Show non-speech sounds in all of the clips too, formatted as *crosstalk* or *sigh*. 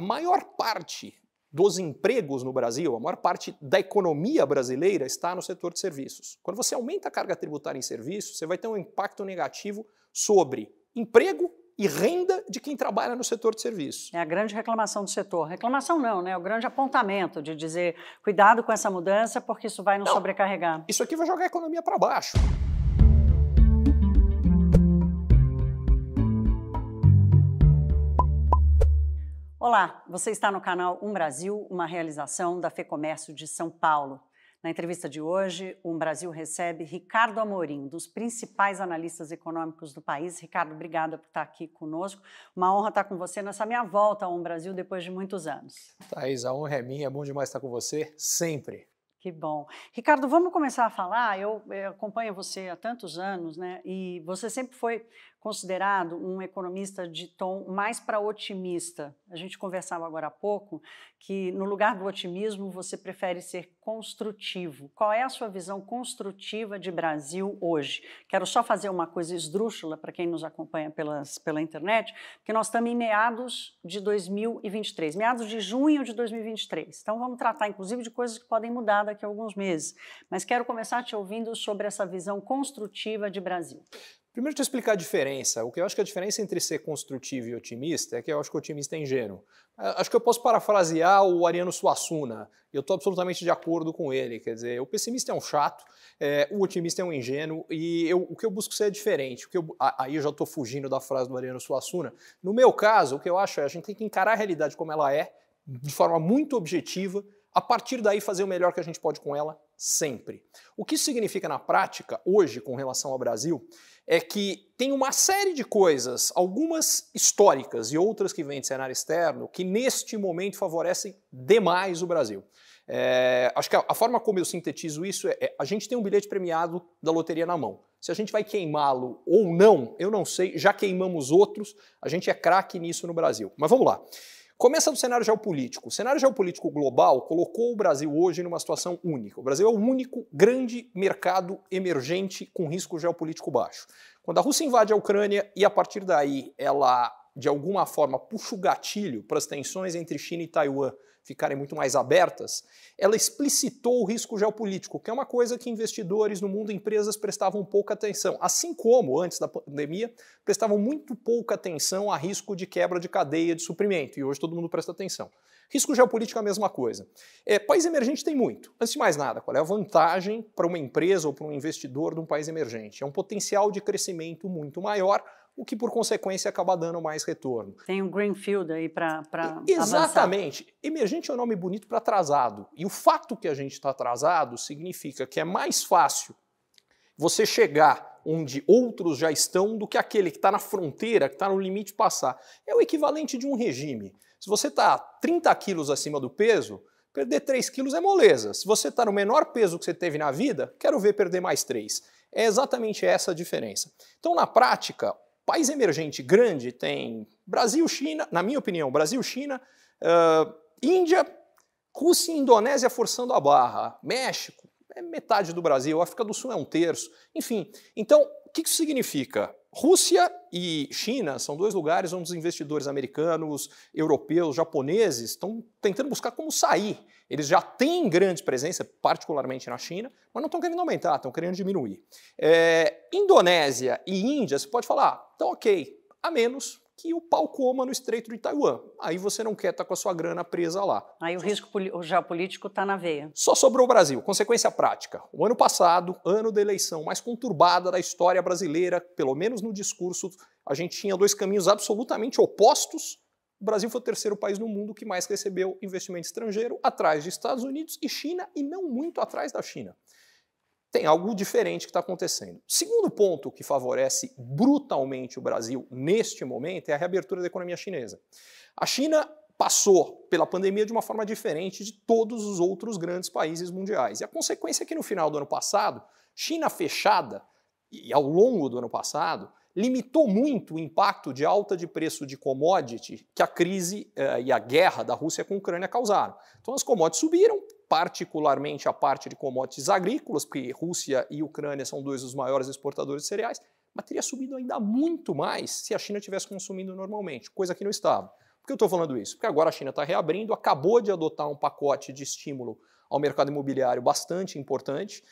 a maior parte dos empregos no Brasil, a maior parte da economia brasileira está no setor de serviços. Quando você aumenta a carga tributária em serviços, você vai ter um impacto negativo sobre emprego e renda de quem trabalha no setor de serviços. É a grande reclamação do setor. Reclamação não, né? É o grande apontamento de dizer cuidado com essa mudança porque isso vai nos não, sobrecarregar. Isso aqui vai jogar a economia para baixo. Olá, você está no canal Um Brasil, uma realização da FEComércio de São Paulo. Na entrevista de hoje, Um Brasil recebe Ricardo Amorim, um dos principais analistas econômicos do país. Ricardo, obrigada por estar aqui conosco. Uma honra estar com você nessa minha volta ao Um Brasil depois de muitos anos. Thaís, a honra é minha, é bom demais estar com você, sempre. Que bom. Ricardo, vamos começar a falar. Eu, eu acompanho você há tantos anos, né? E você sempre foi considerado um economista de tom mais para otimista. A gente conversava agora há pouco que, no lugar do otimismo, você prefere ser construtivo. Qual é a sua visão construtiva de Brasil hoje? Quero só fazer uma coisa esdrúxula para quem nos acompanha pelas, pela internet, porque nós estamos em meados de 2023, meados de junho de 2023. Então, vamos tratar, inclusive, de coisas que podem mudar daqui a alguns meses. Mas quero começar te ouvindo sobre essa visão construtiva de Brasil. Primeiro, te explicar a diferença. O que eu acho que é a diferença entre ser construtivo e otimista é que eu acho que o otimista é ingênuo. Ah, acho que eu posso parafrasear o Ariano Suassuna. Eu estou absolutamente de acordo com ele. Quer dizer, o pessimista é um chato, é, o otimista é um ingênuo, e eu, o que eu busco ser é diferente. O que eu, aí eu já estou fugindo da frase do Ariano Suassuna. No meu caso, o que eu acho é a gente tem que encarar a realidade como ela é, de forma muito objetiva, a partir daí fazer o melhor que a gente pode com ela sempre. O que isso significa na prática, hoje, com relação ao Brasil, é que tem uma série de coisas, algumas históricas e outras que vêm de cenário externo, que neste momento favorecem demais o Brasil. É, acho que a, a, forma como eu sintetizo isso é, é: a gente tem um bilhete premiado da loteria na mão. Se a gente vai queimá-lo ou não, eu não sei. Já queimamos outros, a gente é craque nisso no Brasil. Mas vamos lá. Começa do cenário geopolítico. O cenário geopolítico global colocou o Brasil hoje numa situação única. O Brasil é o único grande mercado emergente com risco geopolítico baixo. Quando a Rússia invade a Ucrânia e a partir daí ela de alguma forma puxa o gatilho para as tensões entre China e Taiwan ficarem muito mais abertas, ela explicitou o risco geopolítico, que é uma coisa que investidores no mundo e empresas prestavam pouca atenção, assim como antes da pandemia prestavam muito pouca atenção a risco de quebra de cadeia de suprimento, e hoje todo mundo presta atenção. Risco geopolítico é a mesma coisa. É, país emergente tem muito. Antes de mais nada, qual é a vantagem para uma empresa ou para um investidor de um país emergente? É um potencial de crescimento muito maior o que por consequência acaba dando mais retorno. Tem um greenfield aí para Exatamente. Avançar. Emergente é um nome bonito para atrasado. E o fato que a gente está atrasado significa que é mais fácil você chegar onde outros já estão do que aquele que está na fronteira, que está no limite passar. É o equivalente de um regime. Se você está 30 quilos acima do peso, perder 3 quilos é moleza. Se você está no menor peso que você teve na vida, quero ver perder mais 3. É exatamente essa a diferença. Então, na prática, País emergente grande tem Brasil, China, na minha opinião, Brasil, China, uh, Índia, Rússia e Indonésia forçando a barra, México é metade do Brasil, África do Sul é um terço, enfim. Então, o que isso significa? Rússia e China são dois lugares onde os investidores americanos, europeus, japoneses estão tentando buscar como sair eles já têm grande presença, particularmente na China, mas não estão querendo aumentar, estão querendo diminuir. É, Indonésia e Índia, você pode falar, ah, então ok, a menos que o pau coma no Estreito de Taiwan. Aí você não quer estar tá com a sua grana presa lá. Aí o risco geopolítico está na veia. Só sobrou o Brasil. Consequência prática. O ano passado, ano da eleição mais conturbada da história brasileira, pelo menos no discurso, a gente tinha dois caminhos absolutamente opostos o Brasil foi o terceiro país no mundo que mais recebeu investimento estrangeiro, atrás de Estados Unidos e China, e não muito atrás da China. Tem algo diferente que está acontecendo. Segundo ponto que favorece brutalmente o Brasil neste momento é a reabertura da economia chinesa. A China passou pela pandemia de uma forma diferente de todos os outros grandes países mundiais. E a consequência é que no final do ano passado, China fechada, e ao longo do ano passado, limitou muito o impacto de alta de preço de commodity que a crise eh, e a guerra da Rússia com a Ucrânia causaram. Então as commodities subiram, particularmente a parte de commodities agrícolas, porque Rússia e Ucrânia são dois dos maiores exportadores de cereais, mas teria subido ainda muito mais se a China tivesse consumindo normalmente, coisa que não estava. Por que eu estou falando isso? Porque agora a China está reabrindo, acabou de adotar um pacote de estímulo ao mercado imobiliário bastante importante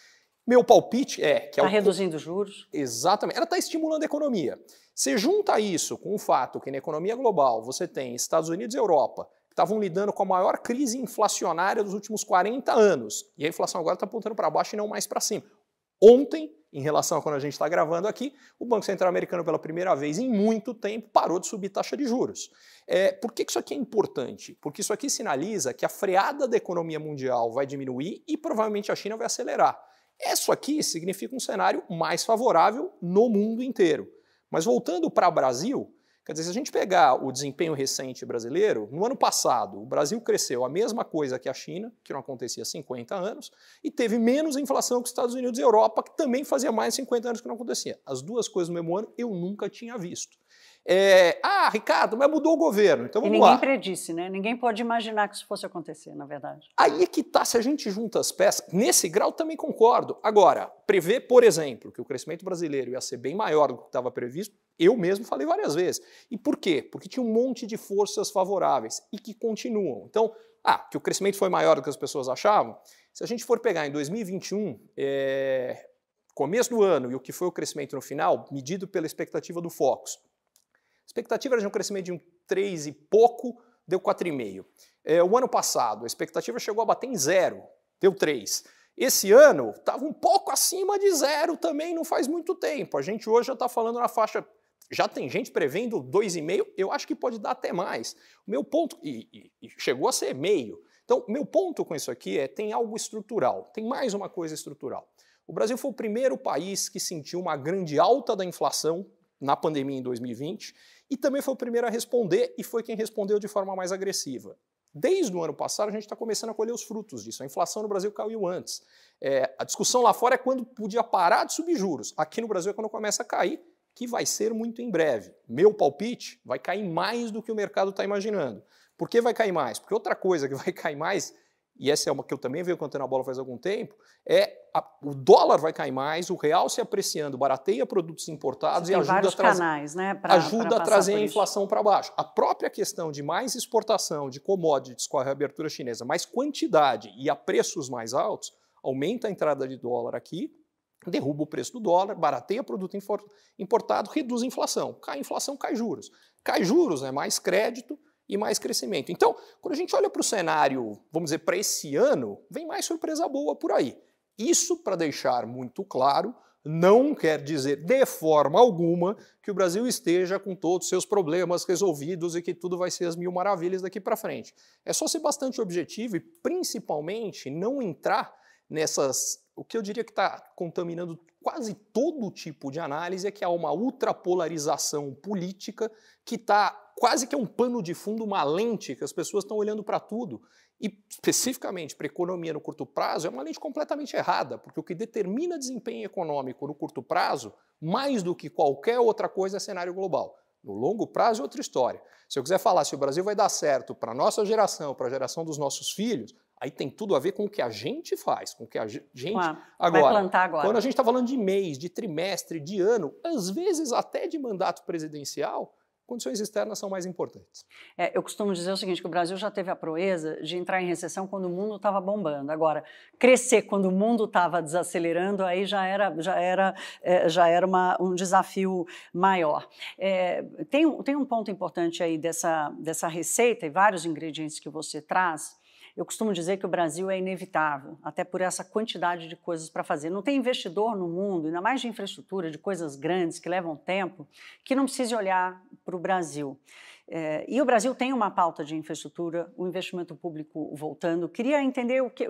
meu palpite é que. Está é tá reduzindo os juros. Exatamente. Ela está estimulando a economia. Você junta isso com o fato que na economia global você tem Estados Unidos e Europa, que estavam lidando com a maior crise inflacionária dos últimos 40 anos. E a inflação agora está apontando para baixo e não mais para cima. Ontem, em relação a quando a gente está gravando aqui, o Banco Central Americano, pela primeira vez em muito tempo, parou de subir taxa de juros. É, por que, que isso aqui é importante? Porque isso aqui sinaliza que a freada da economia mundial vai diminuir e provavelmente a China vai acelerar. Isso aqui significa um cenário mais favorável no mundo inteiro. Mas voltando para o Brasil, quer dizer, se a gente pegar o desempenho recente brasileiro, no ano passado o Brasil cresceu a mesma coisa que a China, que não acontecia há 50 anos, e teve menos inflação que os Estados Unidos e Europa, que também fazia mais de 50 anos que não acontecia. As duas coisas no mesmo ano eu nunca tinha visto. É, ah, Ricardo, mas mudou o governo. Então vamos e ninguém lá. predisse, né? Ninguém pode imaginar que isso fosse acontecer, na verdade. Aí é que tá, se a gente junta as peças, nesse grau também concordo. Agora, prever, por exemplo, que o crescimento brasileiro ia ser bem maior do que estava previsto, eu mesmo falei várias vezes. E por quê? Porque tinha um monte de forças favoráveis e que continuam. Então, ah, que o crescimento foi maior do que as pessoas achavam. Se a gente for pegar em 2021, é, começo do ano e o que foi o crescimento no final, medido pela expectativa do Focus expectativa era de um crescimento de um 3 e pouco, deu 4,5. É, o ano passado, a expectativa chegou a bater em zero, deu 3. Esse ano estava um pouco acima de zero também, não faz muito tempo. A gente hoje já está falando na faixa. Já tem gente prevendo 2,5, eu acho que pode dar até mais. O meu ponto. E, e, e chegou a ser meio. Então, meu ponto com isso aqui é: tem algo estrutural, tem mais uma coisa estrutural. O Brasil foi o primeiro país que sentiu uma grande alta da inflação na pandemia em 2020 e também foi o primeiro a responder e foi quem respondeu de forma mais agressiva. Desde o ano passado, a gente está começando a colher os frutos disso. A inflação no Brasil caiu antes. É, a discussão lá fora é quando podia parar de subir juros. Aqui no Brasil é quando começa a cair, que vai ser muito em breve. Meu palpite vai cair mais do que o mercado está imaginando. Por que vai cair mais? Porque outra coisa que vai cair mais e essa é uma que eu também venho contando a bola faz algum tempo, é a, o dólar vai cair mais, o real se apreciando, barateia produtos importados Você e ajuda a trazer, canais, né, pra, ajuda pra a trazer a inflação para baixo. A própria questão de mais exportação de commodities com a reabertura chinesa, mais quantidade e a preços mais altos, aumenta a entrada de dólar aqui, derruba o preço do dólar, barateia produto importado, reduz a inflação. Cai a inflação, cai juros. Cai juros, é mais crédito, e mais crescimento. Então, quando a gente olha para o cenário, vamos dizer, para esse ano, vem mais surpresa boa por aí. Isso, para deixar muito claro, não quer dizer de forma alguma que o Brasil esteja com todos os seus problemas resolvidos e que tudo vai ser as mil maravilhas daqui para frente. É só ser bastante objetivo e, principalmente, não entrar nessas o que eu diria que está contaminando quase todo tipo de análise é que há uma ultrapolarização política que está quase que é um pano de fundo, uma lente, que as pessoas estão olhando para tudo. E especificamente para a economia no curto prazo, é uma lente completamente errada, porque o que determina desempenho econômico no curto prazo, mais do que qualquer outra coisa, é cenário global. No longo prazo é outra história. Se eu quiser falar se o Brasil vai dar certo para a nossa geração, para a geração dos nossos filhos, Aí tem tudo a ver com o que a gente faz, com o que a gente. Claro, agora, agora, Quando a gente está falando de mês, de trimestre, de ano, às vezes até de mandato presidencial, condições externas são mais importantes. É, eu costumo dizer o seguinte, que o Brasil já teve a proeza de entrar em recessão quando o mundo estava bombando. Agora, crescer quando o mundo estava desacelerando, aí já era, já era, é, já era uma, um desafio maior. É, tem, tem um ponto importante aí dessa, dessa receita e vários ingredientes que você traz, eu costumo dizer que o Brasil é inevitável, até por essa quantidade de coisas para fazer. Não tem investidor no mundo, ainda mais de infraestrutura, de coisas grandes que levam tempo, que não precise olhar para o Brasil. É, e o Brasil tem uma pauta de infraestrutura, o investimento público voltando. Queria entender o que,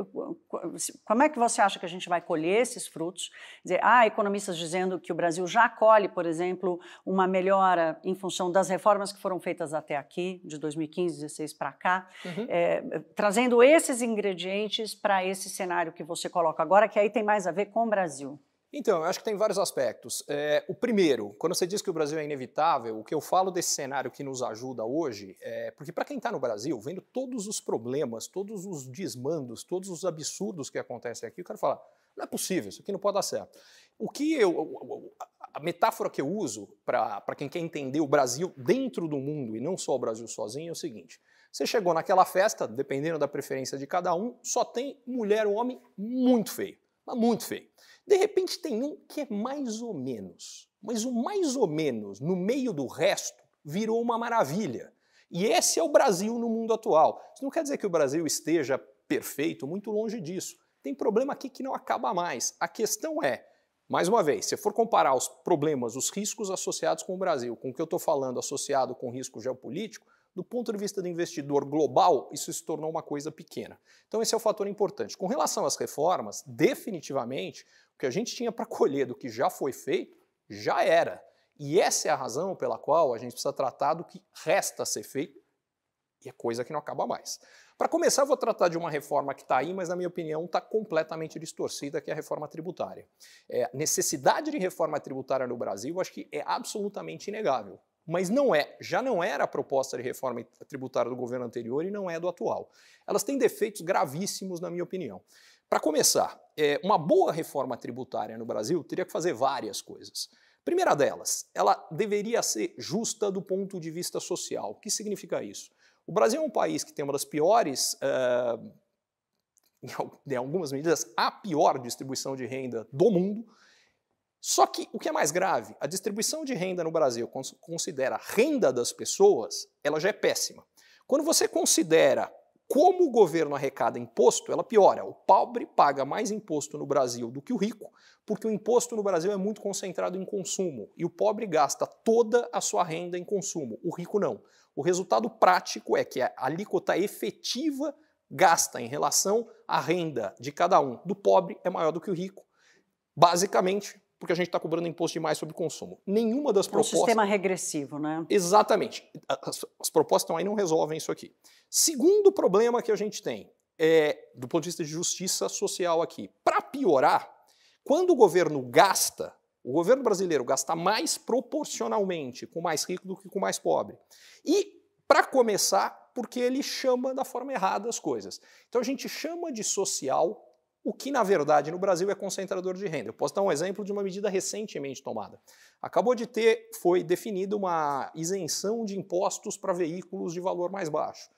como é que você acha que a gente vai colher esses frutos. Dizer, há economistas dizendo que o Brasil já colhe, por exemplo, uma melhora em função das reformas que foram feitas até aqui, de 2015, 16 para cá, uhum. é, trazendo esses ingredientes para esse cenário que você coloca agora, que aí tem mais a ver com o Brasil. Então, eu acho que tem vários aspectos. É, o primeiro, quando você diz que o Brasil é inevitável, o que eu falo desse cenário que nos ajuda hoje é porque, para quem está no Brasil, vendo todos os problemas, todos os desmandos, todos os absurdos que acontecem aqui, eu quero falar: não é possível, isso aqui não pode dar certo. O que eu. A metáfora que eu uso para quem quer entender o Brasil dentro do mundo e não só o Brasil sozinho é o seguinte: você chegou naquela festa, dependendo da preferência de cada um, só tem mulher ou homem muito feio, mas muito feio. De repente tem um que é mais ou menos, mas o mais ou menos no meio do resto virou uma maravilha. E esse é o Brasil no mundo atual. Isso não quer dizer que o Brasil esteja perfeito, muito longe disso. Tem problema aqui que não acaba mais. A questão é, mais uma vez, se for comparar os problemas, os riscos associados com o Brasil, com o que eu estou falando associado com risco geopolítico, do ponto de vista do investidor global, isso se tornou uma coisa pequena. Então, esse é o um fator importante. Com relação às reformas, definitivamente, o que a gente tinha para colher do que já foi feito já era. E essa é a razão pela qual a gente precisa tratar do que resta ser feito e é coisa que não acaba mais. Para começar, vou tratar de uma reforma que está aí, mas na minha opinião está completamente distorcida, que é a reforma tributária. É, necessidade de reforma tributária no Brasil, acho que é absolutamente inegável mas não é, já não era a proposta de reforma tributária do governo anterior e não é do atual. Elas têm defeitos gravíssimos, na minha opinião. Para começar, é, uma boa reforma tributária no Brasil teria que fazer várias coisas. Primeira delas, ela deveria ser justa do ponto de vista social. O que significa isso? O Brasil é um país que tem uma das piores, uh, em algumas medidas, a pior distribuição de renda do mundo. Só que o que é mais grave, a distribuição de renda no Brasil, quando considera a renda das pessoas, ela já é péssima. Quando você considera como o governo arrecada imposto, ela piora. O pobre paga mais imposto no Brasil do que o rico, porque o imposto no Brasil é muito concentrado em consumo e o pobre gasta toda a sua renda em consumo, o rico não. O resultado prático é que a alíquota efetiva gasta em relação à renda de cada um do pobre é maior do que o rico. Basicamente, porque a gente está cobrando imposto demais sobre consumo. Nenhuma das é um propostas. um sistema regressivo, né? Exatamente. As, as propostas aí não resolvem isso aqui. Segundo problema que a gente tem, é, do ponto de vista de justiça social aqui, para piorar, quando o governo gasta, o governo brasileiro gasta mais proporcionalmente com o mais rico do que com o mais pobre. E, para começar, porque ele chama da forma errada as coisas. Então a gente chama de social o que na verdade no Brasil é concentrador de renda. Eu posso dar um exemplo de uma medida recentemente tomada. Acabou de ter, foi definida uma isenção de impostos para veículos de valor mais baixo.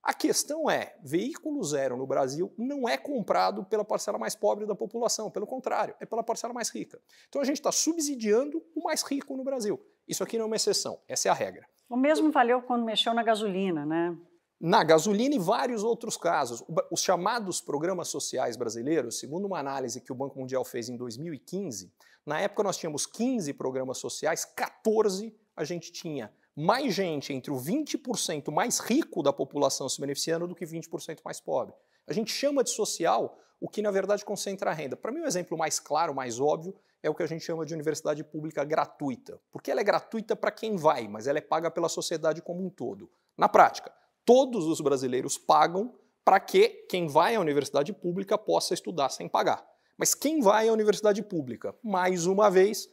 A questão é, veículo zero no Brasil não é comprado pela parcela mais pobre da população, pelo contrário, é pela parcela mais rica. Então a gente está subsidiando o mais rico no Brasil. Isso aqui não é uma exceção, essa é a regra. O mesmo valeu quando mexeu na gasolina, né? na gasolina e vários outros casos. Os chamados programas sociais brasileiros, segundo uma análise que o Banco Mundial fez em 2015, na época nós tínhamos 15 programas sociais, 14 a gente tinha mais gente entre o 20% mais rico da população se beneficiando do que 20% mais pobre. A gente chama de social o que na verdade concentra a renda. Para mim, o um exemplo mais claro, mais óbvio, é o que a gente chama de universidade pública gratuita. Porque ela é gratuita para quem vai, mas ela é paga pela sociedade como um todo. Na prática, todos os brasileiros pagam para que quem vai à universidade pública possa estudar sem pagar. Mas quem vai à universidade pública, mais uma vez,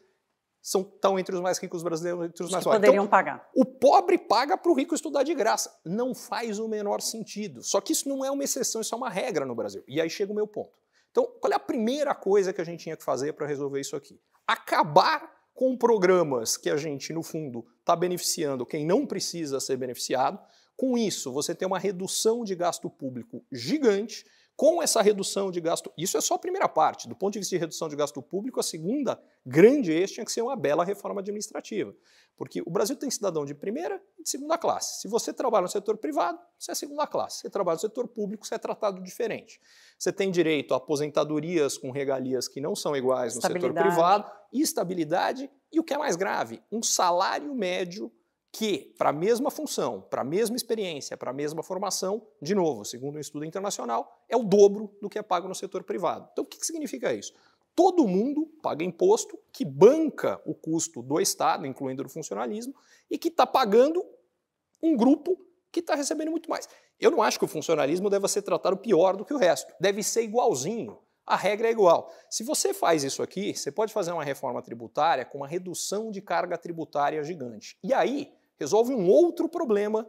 são tão entre os mais ricos brasileiros, entre os mais pobres. Poderiam então, pagar. O pobre paga para o rico estudar de graça. Não faz o menor sentido. Só que isso não é uma exceção, isso é uma regra no Brasil. E aí chega o meu ponto. Então, qual é a primeira coisa que a gente tinha que fazer para resolver isso aqui? Acabar com programas que a gente, no fundo, está beneficiando quem não precisa ser beneficiado, com isso, você tem uma redução de gasto público gigante. Com essa redução de gasto, isso é só a primeira parte. Do ponto de vista de redução de gasto público, a segunda grande eixo tinha que ser uma bela reforma administrativa. Porque o Brasil tem cidadão de primeira e de segunda classe. Se você trabalha no setor privado, você é segunda classe. Se você trabalha no setor público, você é tratado diferente. Você tem direito a aposentadorias com regalias que não são iguais no setor privado, estabilidade e o que é mais grave, um salário médio que, para a mesma função, para a mesma experiência, para a mesma formação, de novo, segundo um estudo internacional, é o dobro do que é pago no setor privado. Então, o que significa isso? Todo mundo paga imposto que banca o custo do Estado, incluindo o funcionalismo, e que está pagando um grupo que está recebendo muito mais. Eu não acho que o funcionalismo deva ser tratado pior do que o resto. Deve ser igualzinho. A regra é igual. Se você faz isso aqui, você pode fazer uma reforma tributária com uma redução de carga tributária gigante. E aí, resolve um outro problema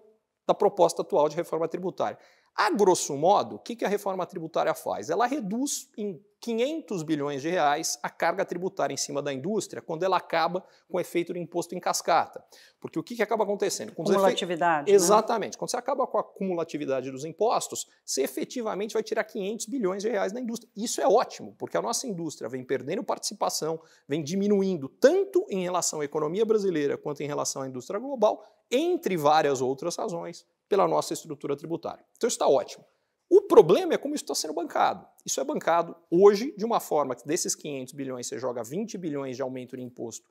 da proposta atual de reforma tributária. A grosso modo, o que a reforma tributária faz? Ela reduz em 500 bilhões de reais a carga tributária em cima da indústria quando ela acaba com o efeito do imposto em cascata. Porque o que acaba acontecendo? Com cumulatividade. Né? Exatamente. Quando você acaba com a cumulatividade dos impostos, você efetivamente vai tirar 500 bilhões de reais da indústria. Isso é ótimo, porque a nossa indústria vem perdendo participação, vem diminuindo tanto em relação à economia brasileira quanto em relação à indústria global, entre várias outras razões pela nossa estrutura tributária. Então isso está ótimo. O problema é como isso está sendo bancado. Isso é bancado hoje de uma forma que desses 500 bilhões você joga 20 bilhões de aumento de imposto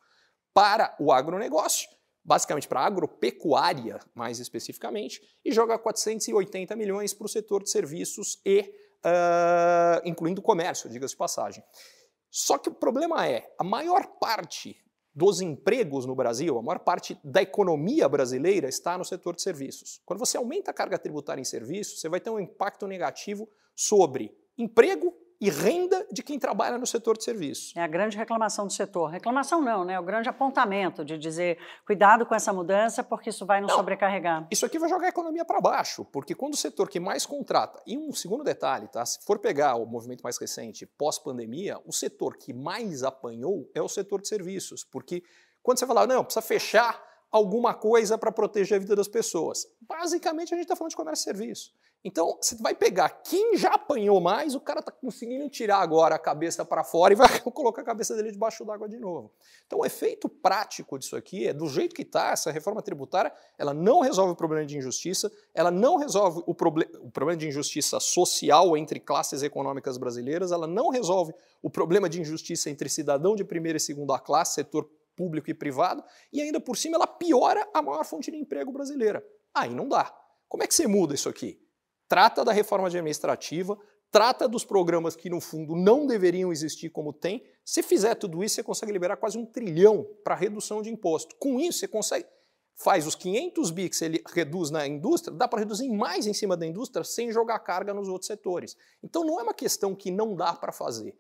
para o agronegócio, basicamente para a agropecuária, mais especificamente, e joga 480 milhões para o setor de serviços e uh, incluindo comércio, diga-se de passagem. Só que o problema é, a maior parte dos empregos no Brasil, a maior parte da economia brasileira está no setor de serviços. Quando você aumenta a carga tributária em serviços, você vai ter um impacto negativo sobre emprego e renda de quem trabalha no setor de serviços. É a grande reclamação do setor. Reclamação não, né? O grande apontamento de dizer cuidado com essa mudança porque isso vai nos não, sobrecarregar. Isso aqui vai jogar a economia para baixo, porque quando o setor que mais contrata, e um segundo detalhe, tá? Se for pegar o movimento mais recente, pós-pandemia, o setor que mais apanhou é o setor de serviços, porque quando você fala, não, precisa fechar alguma coisa para proteger a vida das pessoas. Basicamente, a gente está falando de comércio e serviço. Então, você vai pegar quem já apanhou mais, o cara está conseguindo tirar agora a cabeça para fora e vai *laughs* colocar a cabeça dele debaixo d'água de novo. Então, o efeito prático disso aqui é, do jeito que está, essa reforma tributária, ela não resolve o problema de injustiça, ela não resolve o, proble o problema de injustiça social entre classes econômicas brasileiras, ela não resolve o problema de injustiça entre cidadão de primeira e segunda classe, setor público e privado, e ainda por cima ela piora a maior fonte de emprego brasileira. Aí não dá. Como é que você muda isso aqui? Trata da reforma administrativa, trata dos programas que no fundo não deveriam existir como tem. Se fizer tudo isso, você consegue liberar quase um trilhão para redução de imposto. Com isso, você consegue faz os 500 bi que ele reduz na indústria, dá para reduzir mais em cima da indústria sem jogar carga nos outros setores. Então não é uma questão que não dá para fazer.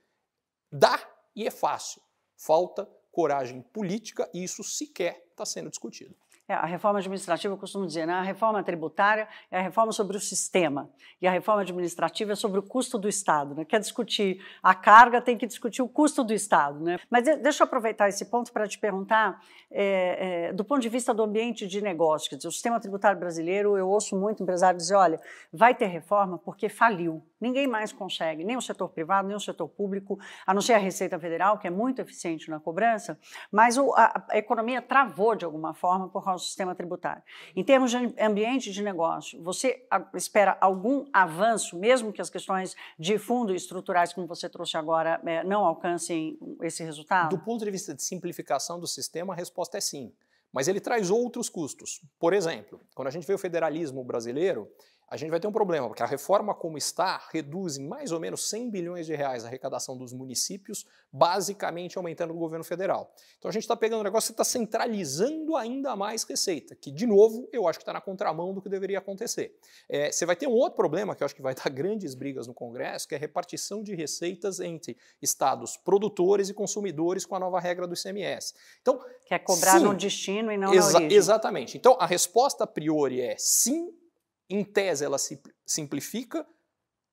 Dá e é fácil. Falta coragem política e isso sequer está sendo discutido. É, a reforma administrativa, eu costumo dizer, né? a reforma tributária é a reforma sobre o sistema e a reforma administrativa é sobre o custo do Estado. Né? Quer discutir a carga, tem que discutir o custo do Estado. Né? Mas deixa eu aproveitar esse ponto para te perguntar, é, é, do ponto de vista do ambiente de negócio, quer dizer, o sistema tributário brasileiro, eu ouço muito empresário dizer, olha, vai ter reforma porque faliu. Ninguém mais consegue, nem o setor privado, nem o setor público, a não ser a Receita Federal, que é muito eficiente na cobrança, mas a, economia travou de alguma forma por causa do sistema tributário. Em termos de ambiente de negócio, você espera algum avanço, mesmo que as questões de fundo estruturais, como você trouxe agora, é, não alcancem esse resultado? Do ponto de vista de simplificação do sistema, a resposta é sim. Mas ele traz outros custos. Por exemplo, quando a gente vê o federalismo brasileiro, a gente vai ter um problema, porque a reforma como está reduz em mais ou menos 100 bilhões de reais a arrecadação dos municípios, basicamente aumentando o governo federal. Então a gente está pegando um negócio que está centralizando ainda mais receita, que, de novo, eu acho que está na contramão do que deveria acontecer. É, você vai ter um outro problema, que eu acho que vai dar *laughs* grandes brigas no Congresso, que é a repartição de receitas entre estados produtores e consumidores com a nova regra do ICMS. Então, que é cobrar sim, no destino e não exa na origem. Exatamente. Então a resposta a priori é sim, em tese ela se simplifica,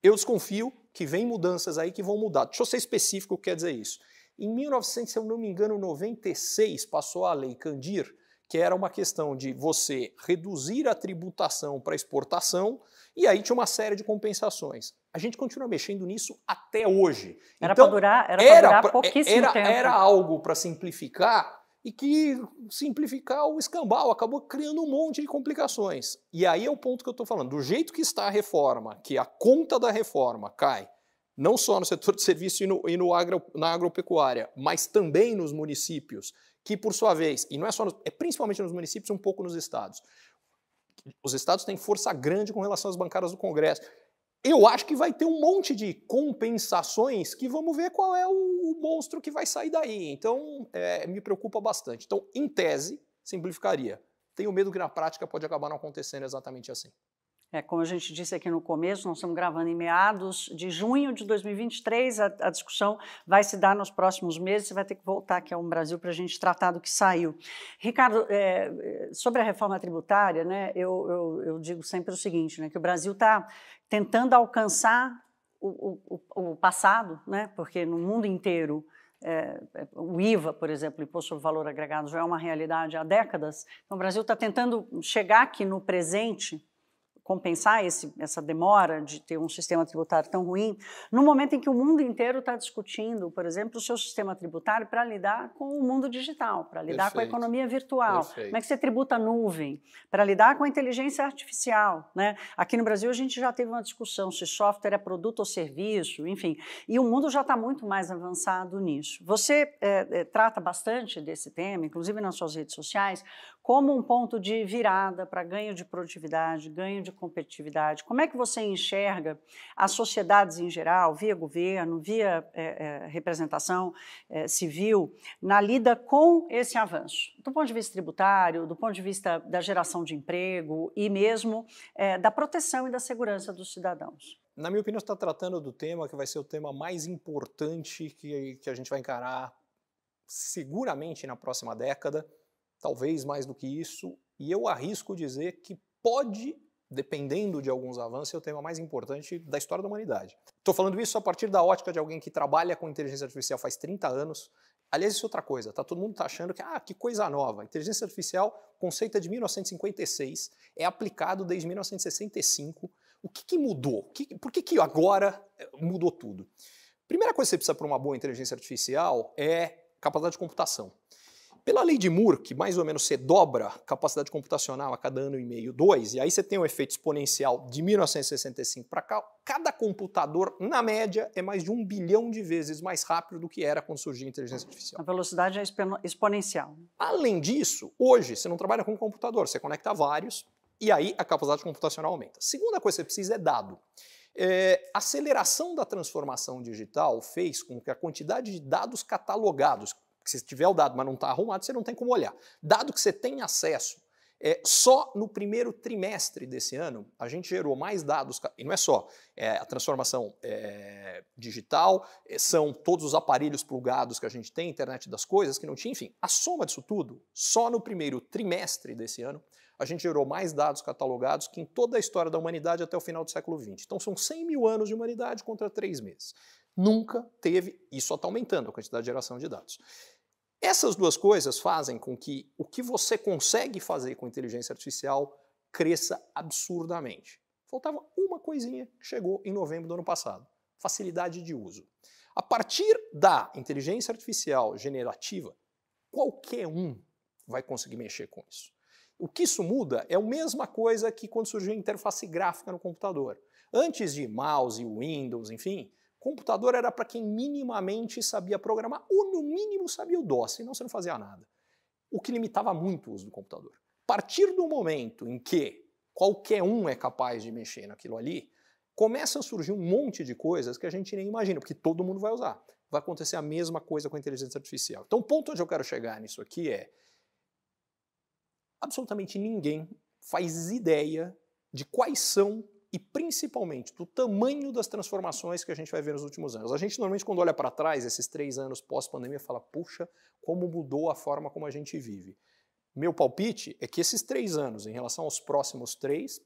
eu desconfio que vem mudanças aí que vão mudar. Deixa eu ser específico o que quer dizer isso. Em 1900, se eu não me engano, 96, passou a lei Candir, que era uma questão de você reduzir a tributação para exportação, e aí tinha uma série de compensações. A gente continua mexendo nisso até hoje. Era então, para durar, era, era durar pouquíssimo era, tempo. Era algo para simplificar e que simplificar o escambau acabou criando um monte de complicações. E aí é o ponto que eu estou falando. Do jeito que está a reforma, que a conta da reforma cai, não só no setor de serviço e, no, e no agro, na agropecuária, mas também nos municípios, que por sua vez, e não é só, nos, é principalmente nos municípios, um pouco nos estados. Os estados têm força grande com relação às bancadas do Congresso eu acho que vai ter um monte de compensações que vamos ver qual é o monstro que vai sair daí. Então, é, me preocupa bastante. Então, em tese, simplificaria. Tenho medo que na prática pode acabar não acontecendo exatamente assim. É, como a gente disse aqui no começo, nós estamos gravando em meados de junho de 2023. A, a discussão vai se dar nos próximos meses. Você vai ter que voltar aqui ao Brasil para a gente tratar do que saiu. Ricardo, é, é, sobre a reforma tributária, né, eu, eu, eu, digo sempre o seguinte: né, que o Brasil está tentando alcançar o, o, o passado, né, porque no mundo inteiro. É, é o IVA, por exemplo, Imposto sobre Valor Agregado, já é uma realidade há décadas. Então, o Brasil está tentando chegar aqui no presente compensar esse, essa demora de ter um sistema tributário tão ruim, no momento em que o mundo inteiro está discutindo, por exemplo, o seu sistema tributário para lidar com o mundo digital, para lidar Perfeito. com a economia virtual, Perfeito. como é que você tributa a nuvem, para lidar com a inteligência artificial. Né? Aqui no Brasil a gente já teve uma discussão se software é produto ou serviço, enfim, e o mundo já está muito mais avançado nisso. Você é, é, trata bastante desse tema, inclusive nas suas redes sociais, como um ponto de virada para ganho de produtividade, ganho de competitividade? Como é que você enxerga as sociedades em geral, via governo, via é, é, representação é, civil, na lida com esse avanço? Do ponto de vista tributário, do ponto de vista da geração de emprego e mesmo da proteção e da segurança dos cidadãos? Na minha opinião, você está tratando do tema que vai ser o tema mais importante que, que a gente vai encarar seguramente na próxima década, talvez mais do que isso, e eu arrisco dizer que pode, dependendo de alguns avanços, ser o tema mais importante da história da humanidade. Estou falando isso a partir da ótica de alguém que trabalha com inteligência artificial faz 30 anos. Aliás, isso é outra coisa, tá? todo mundo está achando que, ah, que coisa nova. Inteligência artificial, conceito é de 1956, é aplicado desde 1965. O que, que mudou? Que, por que, que agora eh, mudou tudo? Primeira coisa que você precisa para uma boa inteligência artificial é capacidade de computação. Pela lei de Moore, que mais ou menos você dobra a capacidade computacional a cada ano e meio, dois, e aí você tem um efeito exponencial de 1965 para cá, cada computador, na média, é mais de um bilhão de vezes mais rápido do que era quando surgiu a inteligência artificial. A velocidade é exponencial. Além disso, hoje você não trabalha com um computador, você conecta vários e aí a capacidade computacional aumenta. Segunda coisa que você precisa é dado. É, a aceleração da transformação digital fez com que a quantidade de dados catalogados, que se tiver o dado, mas não está arrumado, você não tem como olhar. Dado que você tem acesso, é, só no primeiro trimestre desse ano, a gente gerou mais dados, e não é só é, a transformação é, digital, é, são todos os aparelhos plugados que a gente tem, internet das coisas, que não tinha, enfim, a soma disso tudo, só no primeiro trimestre desse ano, a gente gerou mais dados catalogados que em toda a história da humanidade até o final do século XX. Então são 100 mil anos de humanidade contra 3 meses. Nunca teve, e só está aumentando a quantidade de geração de dados. Essas duas coisas fazem com que o que você consegue fazer com inteligência artificial cresça absurdamente. Faltava uma coisinha que chegou em novembro do ano passado: facilidade de uso. A partir da inteligência artificial generativa, qualquer um vai conseguir mexer com isso. O que isso muda é a mesma coisa que quando surgiu a interface gráfica no computador. Antes de mouse, Windows, enfim, Computador era para quem minimamente sabia programar ou, no mínimo, sabia o DOS, senão você não fazia nada. O que limitava muito o uso do computador. A partir do momento em que qualquer um é capaz de mexer naquilo ali, começam a surgir um monte de coisas que a gente nem imagina, porque todo mundo vai usar. Vai acontecer a mesma coisa com a inteligência artificial. Então, o ponto onde eu quero chegar nisso aqui é: absolutamente ninguém faz ideia de quais são e principalmente do tamanho das transformações que a gente vai ver nos últimos anos. A gente normalmente, quando olha para trás, esses três anos pós-pandemia, fala: puxa, como mudou a forma como a gente vive. Meu palpite é que esses três anos, em relação aos próximos três,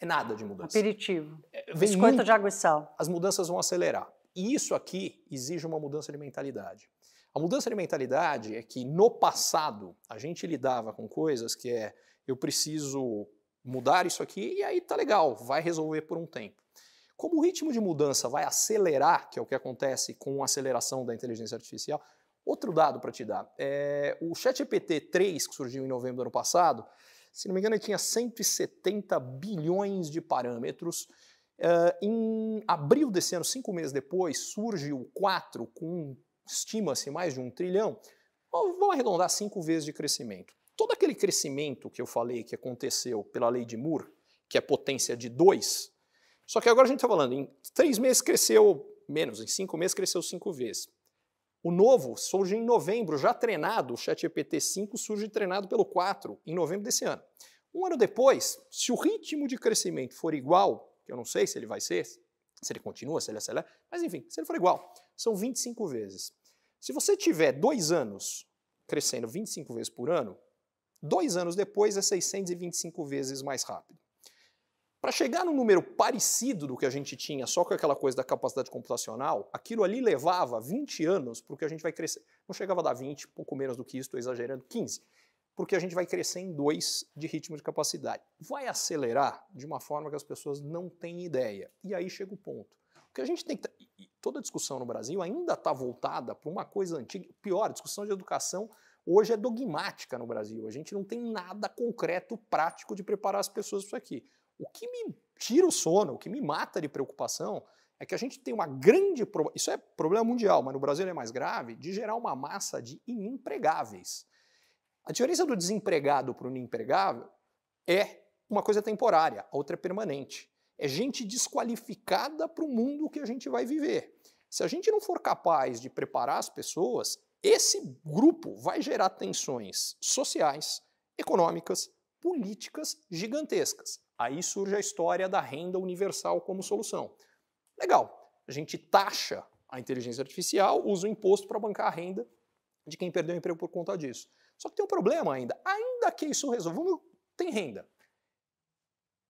é nada de mudança. Aperitivo. É, Biscoito muito... de água e sal. As mudanças vão acelerar. E isso aqui exige uma mudança de mentalidade. A mudança de mentalidade é que no passado a gente lidava com coisas que é eu preciso mudar isso aqui e aí tá legal, vai resolver por um tempo. Como o ritmo de mudança vai acelerar, que é o que acontece com a aceleração da inteligência artificial, outro dado para te dar. É, o ChatGPT 3, que surgiu em novembro do ano passado, se não me engano, ele tinha 170 bilhões de parâmetros. Uh, em abril desse ano, cinco meses depois, surge o 4 com, estima-se, mais de um trilhão. Vamos arredondar cinco vezes de crescimento. Todo aquele crescimento que eu falei que aconteceu pela lei de Moore, que é potência de 2, só que agora a gente está falando, em três meses cresceu menos, em cinco meses cresceu cinco vezes. O novo surge em novembro, já treinado, o ChatGPT 5 surge treinado pelo 4, em novembro desse ano. Um ano depois, se o ritmo de crescimento for igual, que eu não sei se ele vai ser, se ele continua, se ele acelera, mas enfim, se ele for igual, são 25 vezes. Se você tiver dois anos crescendo 25 vezes por ano, Dois anos depois, é 625 vezes mais rápido. Para chegar num número parecido do que a gente tinha, só com aquela coisa da capacidade computacional, aquilo ali levava 20 anos porque a gente vai crescer. Não chegava a dar 20, pouco menos do que isso, estou exagerando, 15. Porque a gente vai crescer em 2 de ritmo de capacidade. Vai acelerar de uma forma que as pessoas não têm ideia. E aí chega o ponto. O que a gente tem que. Toda discussão no Brasil ainda está voltada para uma coisa antiga. Pior, discussão de educação hoje é dogmática no Brasil. A gente não tem nada concreto, prático de preparar as pessoas para isso aqui. O que me tira o sono, o que me mata de preocupação, é que a gente tem uma grande. Isso é problema mundial, mas no Brasil é mais grave, de gerar uma massa de inempregáveis. A diferença do desempregado para o inempregável é uma coisa temporária, a outra é permanente. É gente desqualificada para o mundo que a gente vai viver. Se a gente não for capaz de preparar as pessoas, esse grupo vai gerar tensões sociais, econômicas, políticas gigantescas. Aí surge a história da renda universal como solução. Legal, a gente taxa a inteligência artificial, usa o imposto para bancar a renda de quem perdeu o emprego por conta disso. Só que tem um problema ainda. Ainda que isso resolva, tem renda.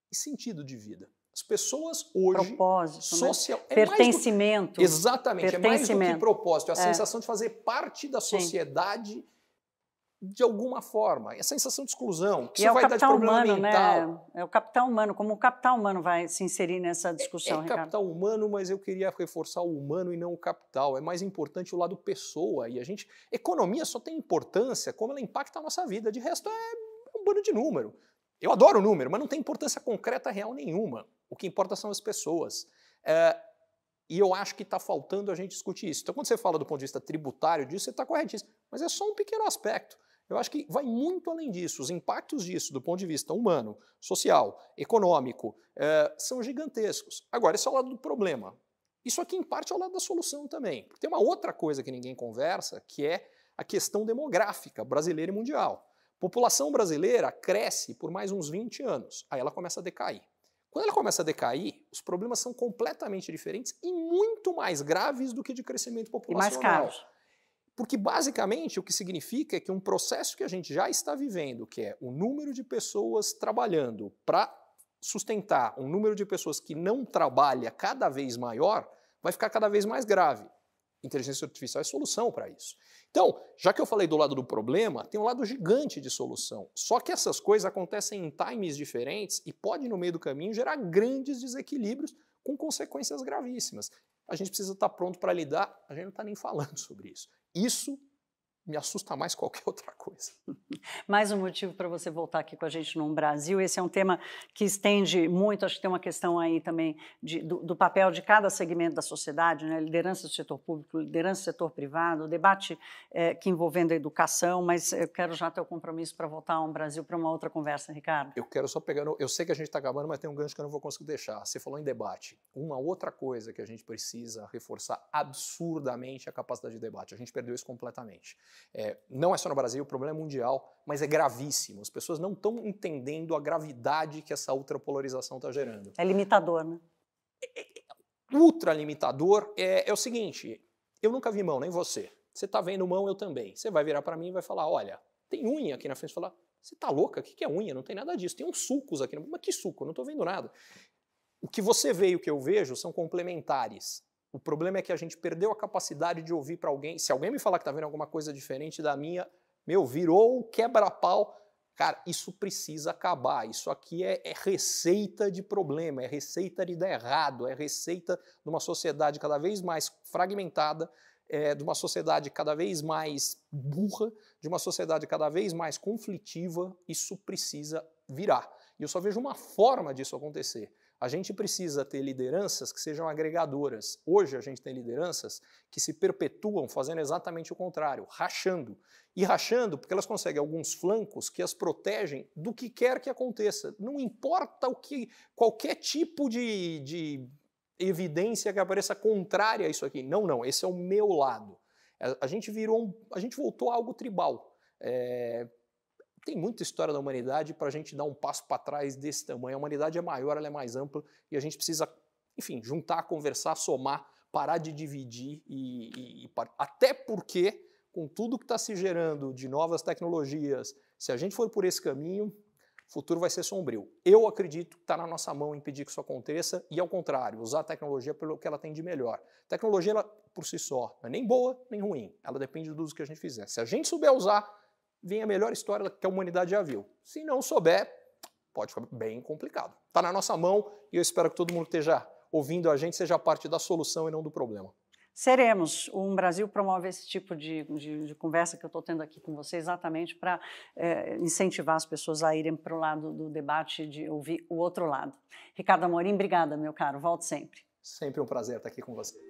E sentido de vida? As pessoas hoje. Propósito. Né? Social, né? é Pertencimento. Do, exatamente. Pertencimento. É mais do que é propósito. É a é. sensação de fazer parte da sociedade Sim. de alguma forma. É a sensação de exclusão. Que e é o capital humano, né? É o capital humano. Como o capital humano vai se inserir nessa discussão, é, é capital humano, mas eu queria reforçar o humano e não o capital. É mais importante o lado pessoa. E a gente. Economia só tem importância como ela impacta a nossa vida. De resto, é um bando de número. Eu adoro o número, mas não tem importância concreta real nenhuma. O que importa são as pessoas. É, e eu acho que está faltando a gente discutir isso. Então, quando você fala do ponto de vista tributário disso, você está corretíssimo. Mas é só um pequeno aspecto. Eu acho que vai muito além disso. Os impactos disso, do ponto de vista humano, social, econômico, é, são gigantescos. Agora, esse é o lado do problema. Isso aqui, em parte, é o lado da solução também. Porque tem uma outra coisa que ninguém conversa, que é a questão demográfica brasileira e mundial. A população brasileira cresce por mais uns 20 anos, aí ela começa a decair. Quando ela começa a decair, os problemas são completamente diferentes e muito mais graves do que de crescimento populacional. E mais caros. Porque basicamente o que significa é que um processo que a gente já está vivendo, que é o número de pessoas trabalhando para sustentar um número de pessoas que não trabalha cada vez maior, vai ficar cada vez mais grave. Inteligência artificial é solução para isso. Então, já que eu falei do lado do problema, tem um lado gigante de solução. Só que essas coisas acontecem em times diferentes e pode, no meio do caminho, gerar grandes desequilíbrios com consequências gravíssimas. A gente precisa estar tá pronto para lidar, a gente não está nem falando sobre isso. Isso me assusta mais *laughs* qualquer outra coisa. Mais um motivo para você voltar aqui com a gente no Brasil. Esse é um tema que estende muito, acho que tem uma questão aí também de, do, do, papel de cada segmento da sociedade, né? liderança do setor público, liderança do setor privado, debate é, que envolvendo a educação, mas eu quero já ter o compromisso para voltar ao Brasil para uma outra conversa, Ricardo. Eu quero só pegar, eu sei que a gente está acabando, mas tem um gancho que eu não vou conseguir deixar. Você falou em debate. Uma outra coisa que a gente precisa reforçar absurdamente é a capacidade de debate. A gente perdeu isso completamente. É, não é só no Brasil, o problema é mundial, mas é gravíssimo. As pessoas não estão entendendo a gravidade que essa ultrapolarização está gerando. É limitador, né? É, é, é, ultra limitador é, é o seguinte: eu nunca vi mão, nem você. Você está vendo mão, eu também. Você vai virar para mim e vai falar: olha, tem unha aqui na frente. Falar, você está louca? O que é unha? Não tem nada disso. Tem uns sucos aqui. Mas que suco? não estou vendo nada. O que você vê e o que eu vejo são complementares. O problema é que a gente perdeu a capacidade de ouvir para alguém. Se alguém me falar que está vendo alguma coisa diferente da minha, meu, virou quebra-pau. Cara, isso precisa acabar. Isso aqui é, é, receita de problema, é receita de dar errado, é receita de uma sociedade cada vez mais fragmentada, é, de uma sociedade cada vez mais burra, de uma sociedade cada vez mais conflitiva. Isso precisa virar. E eu só vejo uma forma disso acontecer a gente precisa ter lideranças que sejam agregadoras. Hoje a gente tem lideranças que se perpetuam fazendo exatamente o contrário, rachando. E rachando porque elas conseguem alguns flancos que as protegem do que quer que aconteça. Não importa o que qualquer tipo de, de evidência que apareça contrária a isso aqui. Não, não, esse é o meu lado. A gente virou, um, a gente voltou a algo tribal. É, tem muita história da humanidade para a gente dar um passo para trás desse tamanho. A humanidade é maior, ela é mais ampla e a gente precisa, enfim, juntar, conversar, somar, parar de dividir e, e, e até porque com tudo que está se gerando de novas tecnologias, se a gente for por esse caminho, o futuro vai ser sombrio. Eu acredito que está na nossa mão impedir que isso aconteça e, ao contrário, usar a tecnologia pelo que ela tem de melhor. A tecnologia, ela, por si só, não é nem boa nem ruim. Ela depende do uso que a gente fizer. Se a gente souber usar, vem a melhor história que a humanidade já viu. Se não souber, pode ficar bem complicado. Está na nossa mão e eu espero que todo mundo que esteja ouvindo a gente seja parte da solução e não do problema. Seremos. O um Brasil promove esse tipo de, de, de conversa que eu estou tendo aqui com você exatamente para é, incentivar as pessoas a irem para o lado do debate, de ouvir o outro lado. Ricardo Amorim, obrigada, meu caro. Volto sempre. Sempre um prazer estar aqui com você.